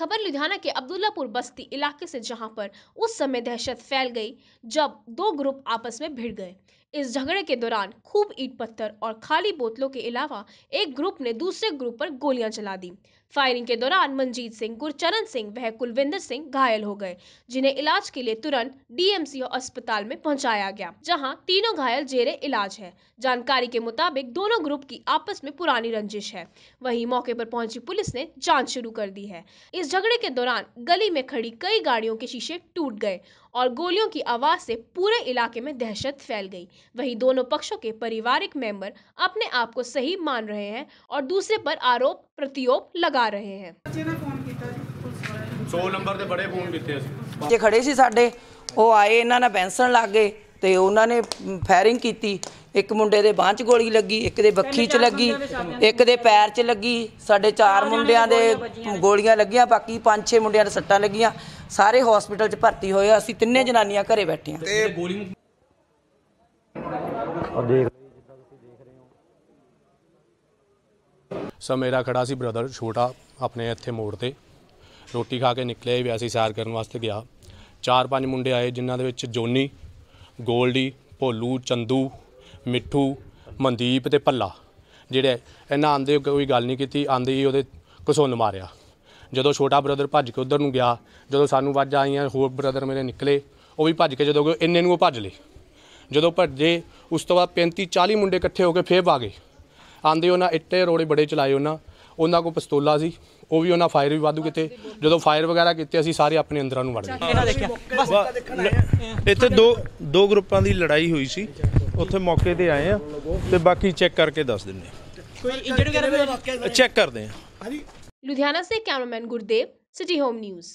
खबर लुधियाना के अब्दुल्लापुर बस्ती इलाके से जहां पर उस समय दहशत फैल गई जब दो ग्रुप आपस में भिड़ गए इस झगड़े के दौरान खूब ईट पत्थर और खाली बोतलों के अलावा एक ग्रुप ने दूसरे ग्रुप पर गोलियां चला दी फायरिंग के दौरान मनजीत सिंह गुरचरण सिंह वह कुलविंदर सिंह घायल हो गए जिन्हें इलाज के लिए तुरंत डीएमसीओ अस्पताल में पहुंचाया गया जहां तीनों घायल जेरे इलाज है जानकारी के मुताबिक दोनों ग्रुप की आपस में पुरानी रंजिश है वहीं मौके पर पहुंची पुलिस ने जांच शुरू कर दी है इस झगड़े के दौरान गली में खड़ी कई गाड़ियों के शीशे टूट गए और गोलियों की आवाज से पूरे इलाके में दहशत फैल गई वहीं दोनों पक्षों के पारिवारिक मेंबर अपने आप को सही मान रहे हैं और दूसरे पर आरोप प्रतियोप लगा रहे हैं 100 ਨੰਬਰ ਦੇ ਬੜੇ ਫੋਨ ਕੀਤੇ ਅਸੀਂ ਜੇ ਖੜੇ ਤੇ ਉਹਨਾਂ ਨੇ ਫਾਇਰਿੰਗ ਕੀਤੀ ਇੱਕ ਮੁੰਡੇ ਦੇ ਬਾਹ 'ਚ ਗੋਲੀ ਲੱਗੀ ਇੱਕ ਦੇ ਬੱਖੀ 'ਚ ਲੱਗੀ ਇੱਕ ਦੇ ਪੈਰ 'ਚ ਲੱਗੀ ਸਾਡੇ ਚਾਰ ਮੁੰਡਿਆਂ ਦੇ ਗੋਲੀਆਂ ਲੱਗੀਆਂ ਬਾਕੀ ਪੰਜ ਛੇ ਮੁੰਡਿਆਂ ਦੇ ਸੱਟਾਂ ਲੱਗੀਆਂ ਸਾਰੇ ਹਸਪੀਟਲ 'ਚ ਭਰਤੀ ਹੋਏ ਅਸੀਂ ਤਿੰਨੇ ਜਨਾਨੀਆਂ ਘਰੇ ਆ ਤੇ ਗੋਲੀ ਮੇਰਾ ਖੜਾ ਸੀ ਬ੍ਰਦਰ ਛੋਟਾ ਆਪਣੇ ਇੱਥੇ ਮੋੜ ਤੇ ਰੋਟੀ ਖਾ ਕੇ ਨਿਕਲੇ ਅਸੀਂ ਸਾਰ ਕਰਨ ਵਾਸਤੇ ਗਿਆ ਚਾਰ ਪੰਜ ਮੁੰਡੇ ਆਏ ਜਿਨ੍ਹਾਂ ਦੇ ਵਿੱਚ ਜੋਨੀ ਗੋਲਡੀ ਭੋਲੂ ਚੰਦੂ ਮਿੱਠੂ ਮਨਦੀਪ ਤੇ ਭੱਲਾ ਜਿਹੜੇ ਇਹਨਾਂ ਆਂਦੇ ਕੋਈ ਗੱਲ ਨਹੀਂ ਕੀਤੀ ਆਂਦੇ ਹੀ ਉਹਦੇ ਘਸੁੰਨ ਮਾਰਿਆ ਜਦੋਂ ਛੋਟਾ ਬ੍ਰਦਰ ਭੱਜ ਕੇ ਉਧਰ ਨੂੰ ਗਿਆ ਜਦੋਂ ਸਾਨੂੰ ਵੱਜ ਆਈਆਂ ਹੋਰ ਬ੍ਰਦਰ ਮੇਰੇ ਨਿਕਲੇ ਉਹ ਵੀ ਭੱਜ ਕੇ ਜਦੋਂ ਗਏ ਇੰਨੇ ਨੂੰ ਉਹ ਭੱਜ ਲਏ ਜਦੋਂ ਭੱਜੇ ਉਸ ਤੋਂ ਬਾਅਦ 35 40 ਮੁੰਡੇ ਇਕੱਠੇ ਹੋ ਕੇ ਫੇਰ ਆ ਗਏ ਆਂਦੇ ਉਹਨਾਂ ਇੱਟੇ ਰੋੜੇ ਬੜੇ ਚਲਾਏ ਉਹਨਾਂ ਉਹਨਾਂ ਕੋਲ ਪਿਸਤੌਲਾ ਸੀ ਉਹ ਵੀ ਉਹਨਾਂ ਫਾਇਰ ਵੀ ਵਾਧੂ ਕਿਤੇ ਜਦੋਂ ਫਾਇਰ ਵਗੈਰਾ ਕੀਤੇ ਅਸੀਂ ਸਾਰੇ ਆਪਣੇ ਅੰਦਰਾਂ ਨੂੰ ਵੜ ਗਏ ਇੱਥੇ ਦੋ ਦੋ ਗਰੁੱਪਾਂ ਦੀ ਲੜਾਈ ਹੋਈ ਸੀ ਉੱਥੇ ਮੌਕੇ ਤੇ ਆਏ ਆ ਤੇ ਬਾਕੀ ਚੈੱਕ ਕਰਕੇ ਦੱਸ ਦਿੰਨੇ ਕੋਈ ਇੰਜਰੀ ਵਗੈਰਾ ਚੈੱਕ ਕਰਦੇ ਆ ਲੁਧਿਆਣਾ ਸੇ cameraman Gurdev city home news